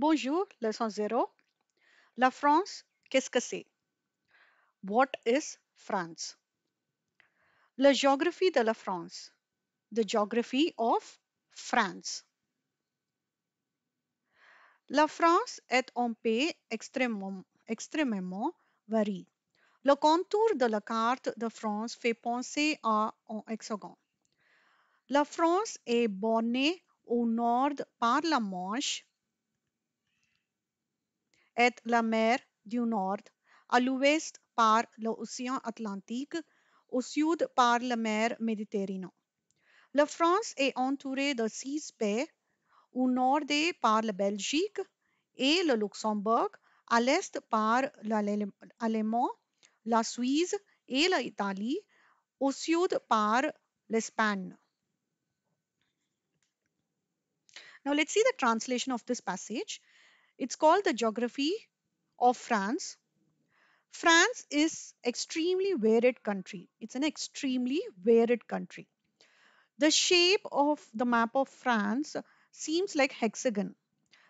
Bonjour, leçon 0. La France, qu'est-ce que c'est What is France La géographie de la France. The geography of France. La France est un pays extrêmement, extrêmement Le contour de la carte de France fait penser à un hexagone. La France est bornée au nord par la Manche, est la mer du Nord, à l'ouest par l'océan Atlantique, au sud par la mer Méditerranée. La France est entourée de six pays, au nord par la Belgique et le Luxembourg, à l'est par l'Allemagne, la Suisse et l'Italie, au sud par l'Espagne. Now let's see the translation of this passage. It's called the geography of France. France is extremely varied country. It's an extremely varied country. The shape of the map of France seems like hexagon.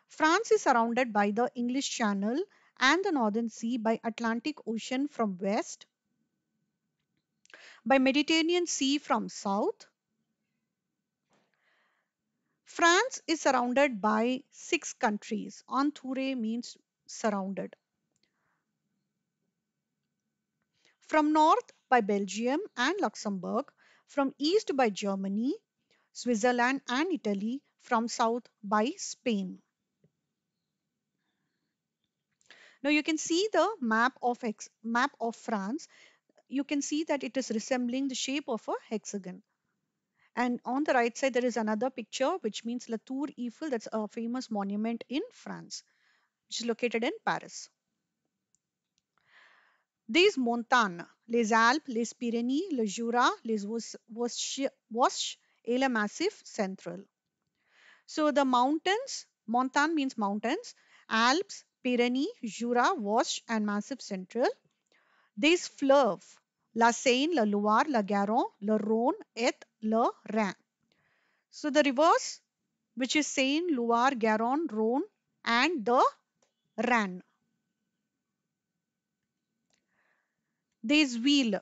France is surrounded by the English Channel and the Northern Sea by Atlantic Ocean from west, by Mediterranean Sea from south, France is surrounded by six countries. Entouré means surrounded. From north by Belgium and Luxembourg, from east by Germany, Switzerland and Italy, from south by Spain. Now you can see the map of, map of France. You can see that it is resembling the shape of a hexagon. And on the right side, there is another picture, which means La Tour Eiffel. That's a famous monument in France, which is located in Paris. These montagnes, les Alpes, les Pyrénées, le Jura, les Vosges, et Massifs Massif Central. So the mountains, montagne means mountains, Alps, Pyrénées, Jura, Vosges and Massif Central. These fleuve, La Seine, La Loire, La Garonne, La Rhône, et La Rhin. So the rivers which is Seine, Loire, Garonne, Rhône and the Rhin. Des wheel.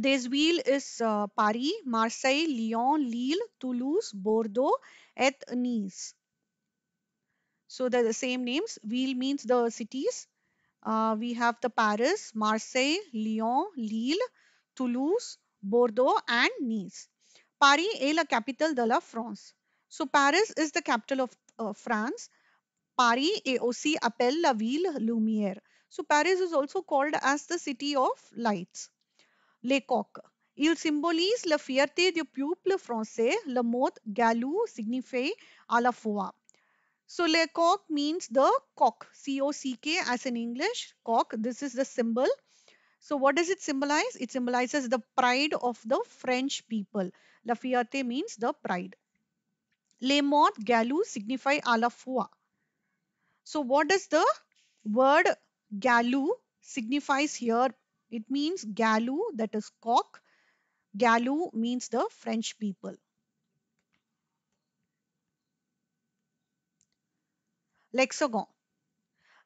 Des wheel is uh, Paris, Marseille, Lyon, Lille, Toulouse, Bordeaux et Nice. So the, the same names. Wheel means the cities uh, we have the Paris, Marseille, Lyon, Lille, Toulouse, Bordeaux and Nice. Paris est la capitale de la France. So Paris is the capital of uh, France. Paris est aussi appelée la ville lumière. So Paris is also called as the city of lights. Les Coq. Il symbolise la fierté du peuple français. Le mot galou signifie à la fois. So cock means the cock, C-O-C-K as in English, cock. This is the symbol. So what does it symbolize? It symbolizes the pride of the French people. La fierté means the pride. Les mots galous signify à la fois. So what does the word galou signifies here? It means galou that is cock. Galou means the French people. l'hexagon.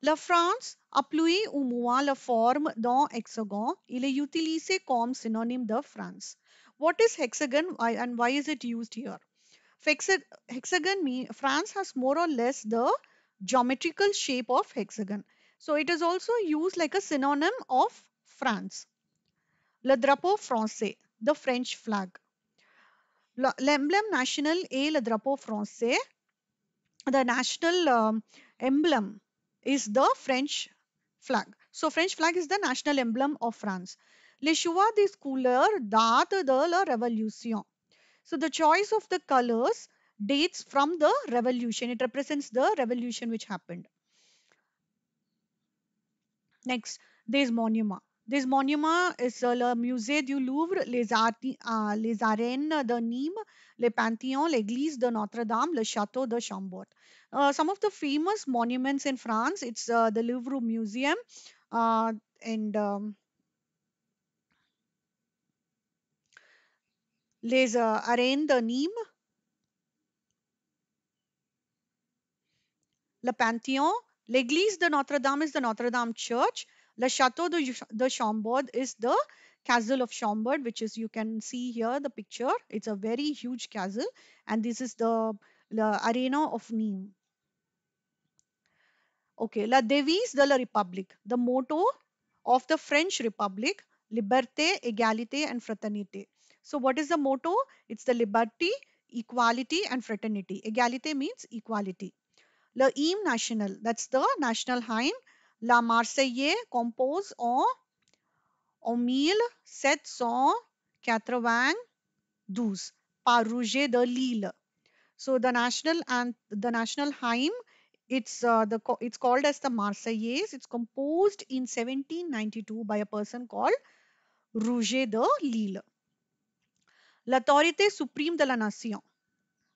La France a ploué ou moins la forme dans hexagon. Il est utilisé comme synonyme de France. What is hexagon and why is it used here? Hexagon means France has more or less the geometrical shape of hexagon. So it is also used like a synonym of France. Le drapeau français, the French flag. L'emblème national est le drapeau français the national um, emblem is the French flag. So French flag is the national emblem of France. Les choix des couleurs datent de la Révolution. So the choice of the colors dates from the revolution. It represents the revolution which happened. Next, there's Monument. This monument is uh, le musée du Louvre, les, arti, uh, les arènes de Nîmes, le Panthéon, l'église de Notre-Dame, le château de Chambord. Uh, some of the famous monuments in France. It's uh, the Louvre Museum uh, and um, Les uh, Arènes de Nîmes, Le Panthéon, L'Église de Notre-Dame is the Notre-Dame Church. Le Château de, de Chambord is the castle of Chambord, which is you can see here the picture. It's a very huge castle, and this is the la arena of Nîmes. Okay, La Devise de la République, the motto of the French Republic, Liberté, Égalité and Fraternité. So what is the motto? It's the Liberty, Equality and Fraternity. Égalité means equality. Le hymne national, that's the national hymn. La Marseillaise compose en, en 1792 par Rouget de Lille. So the national and the national hymn, it's uh, the it's called as the Marseillaise. It's composed in 1792 by a person called Rouget de Lille. L'autorité suprême de la nation,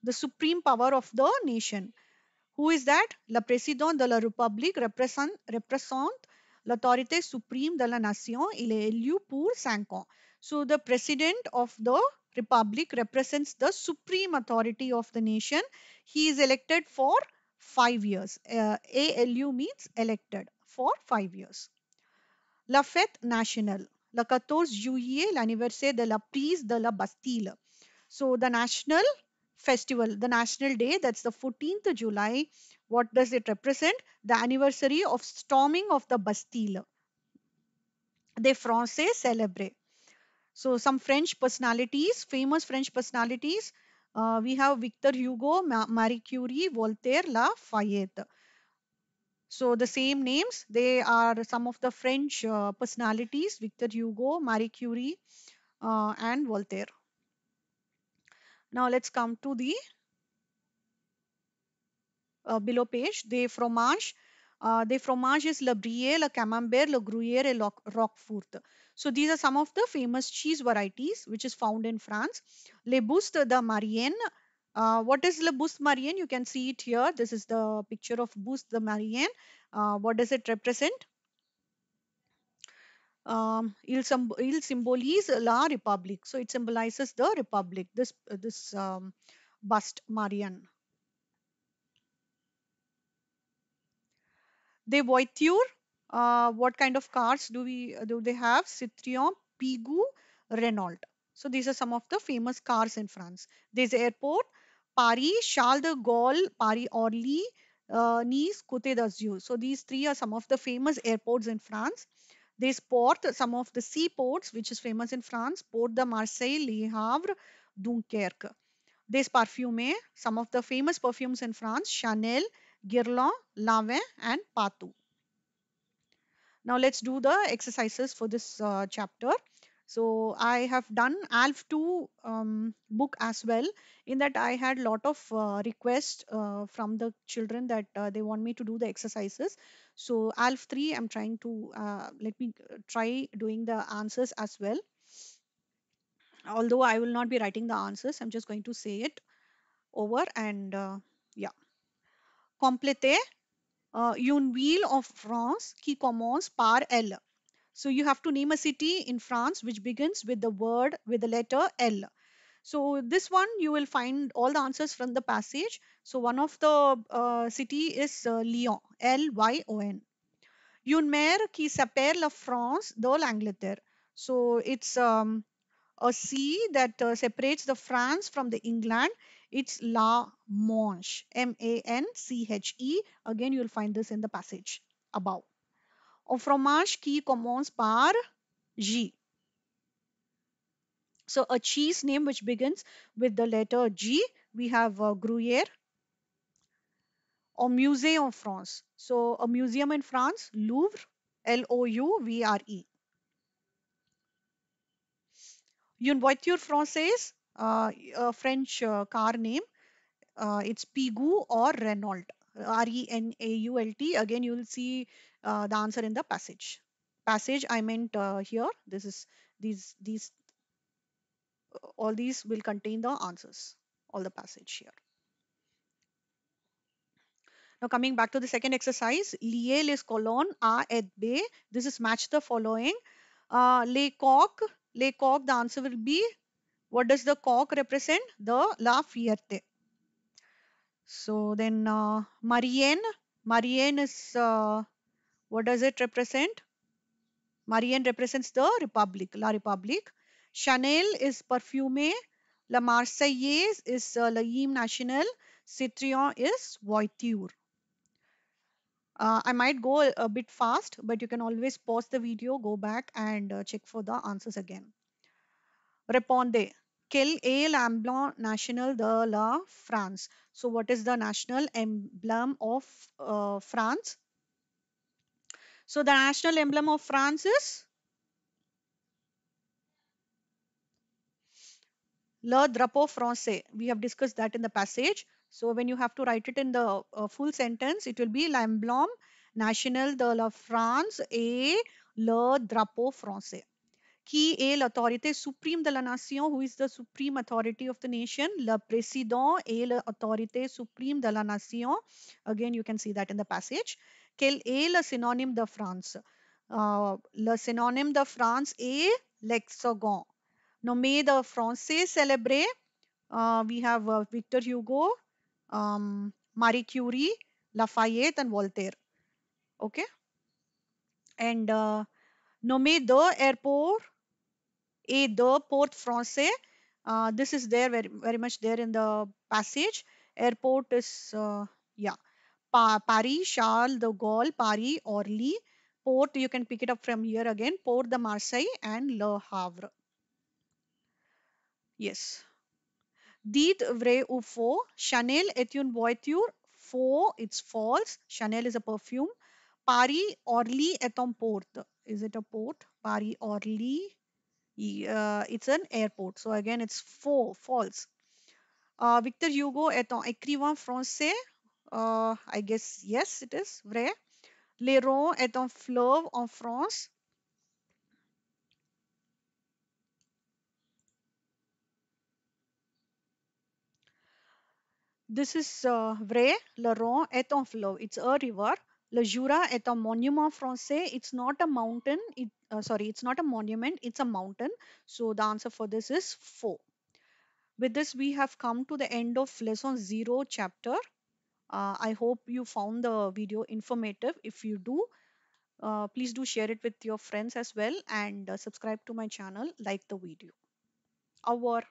the supreme power of the nation. Who is that? Le président de la République représente, représente l'autorité suprême de la nation. Il est élu pour 5 ans. So the president of the republic represents the supreme authority of the nation. He is elected for five years. Uh, ALU means elected for five years. La fête nationale. Le 14 juillet, l'anniversaire de la prise de la Bastille. So the national festival, the national day, that's the 14th July. What does it represent? The anniversary of storming of the Bastille. The Français celebrate. So some French personalities, famous French personalities, uh, we have Victor Hugo, Ma Marie Curie, Voltaire, La Fayette. So the same names, they are some of the French uh, personalities, Victor Hugo, Marie Curie uh, and Voltaire. Now let's come to the uh, below page, they fromage. Uh, the fromage is le brie, le camembert, le gruyere, le roquefort. So these are some of the famous cheese varieties which is found in France. Le Buste de Marienne. Uh, what is Le Buste Marienne? You can see it here. This is the picture of Buste de Marienne. Uh, what does it represent? Um, il, symbolise la République. So it symbolizes the Republic, this, this um, bust Marianne. De voiture uh, what kind of cars do we do they have? Citroën, Pigou, Renault. So these are some of the famous cars in France. There's airport, Paris, Charles de Gaulle, Paris Orly, uh, Nice, Côte d'Azur. So these three are some of the famous airports in France. They port, some of the seaports which is famous in France, Port de Marseille, Le Havre, Dunkerque. There's perfume some of the famous perfumes in France, Chanel, Guerlain, Lavin and Patou. Now let's do the exercises for this uh, chapter. So I have done ALF 2 um, book as well in that I had lot of uh, requests uh, from the children that uh, they want me to do the exercises. So ALF 3 I'm trying to uh, let me try doing the answers as well. Although I will not be writing the answers I'm just going to say it over and uh, yeah. Complete une uh, ville of France qui commence par L. So you have to name a city in France which begins with the word with the letter L. So this one you will find all the answers from the passage. So one of the uh, city is uh, Lyon, L-Y-O-N. Une mer qui s'appelle France de l'Angleterre. So it's um, a sea that uh, separates the France from the England it's La Manche, M-A-N-C-H-E. Again, you'll find this in the passage above. Or fromage qui commence par G. So a cheese name which begins with the letter G. We have uh, Gruyere or Musée en France. So a museum in France, Louvre, L-O-U-V-R-E. Une voiture française, uh, a uh, French uh, car name. Uh, it's Pigou or Renault. R E N A U L T. Again, you will see uh, the answer in the passage. Passage I meant uh, here. This is these these all these will contain the answers. All the passage here. Now coming back to the second exercise, lier les colonnes A et This is match the following. Uh, les coq, les coq, the answer will be what does the cock represent? The La Fierte. So then uh, Marianne, Marianne is, uh, what does it represent? Marianne represents the Republic, La Republic. Chanel is Perfume. La Marseillaise is uh, La Yime National. Citrion is Voiture. Uh, I might go a, a bit fast, but you can always pause the video, go back and uh, check for the answers again. Reponde. Kill a l'emblème national de la France? So what is the national emblem of uh, France? So the national emblem of France is Le drapeau français. We have discussed that in the passage. So when you have to write it in the uh, full sentence, it will be l'emblème national de la France et le drapeau français qui est l'autorité suprême de la nation, who is the supreme authority of the nation. Le président est l'autorité suprême de la nation. Again, you can see that in the passage. Quel est le synonyme de France? Uh, le synonyme de France est l'hexagon. Nommé de français célébré, uh, we have uh, Victor Hugo, um, Marie Curie, Lafayette and Voltaire. Okay. And euh, nommé de airport et de port français. Uh, this is there very, very much there in the passage. Airport is, uh, yeah, pa Paris, Charles de Gaulle, Paris, Orly. Port, you can pick it up from here again. Port de Marseille and Le Havre. Yes. Dit vrai ou faux, Chanel est une voiture. Faux, it's false. Chanel is a perfume. Paris, Orly est un port. Is it a port? Paris, Orly uh, it's an airport. So again, it's four, false. Uh, Victor Hugo, attends, écrivain français. Uh, I guess, yes, it is, vrai. Rhône est un fleuve en France. This is uh, vrai. Rhône est un fleuve. It's a river. Le Jura est un monument français. It's not a mountain. It, uh, sorry, it's not a monument. It's a mountain. So the answer for this is 4. With this, we have come to the end of lesson 0 chapter. Uh, I hope you found the video informative. If you do, uh, please do share it with your friends as well and uh, subscribe to my channel, like the video. Our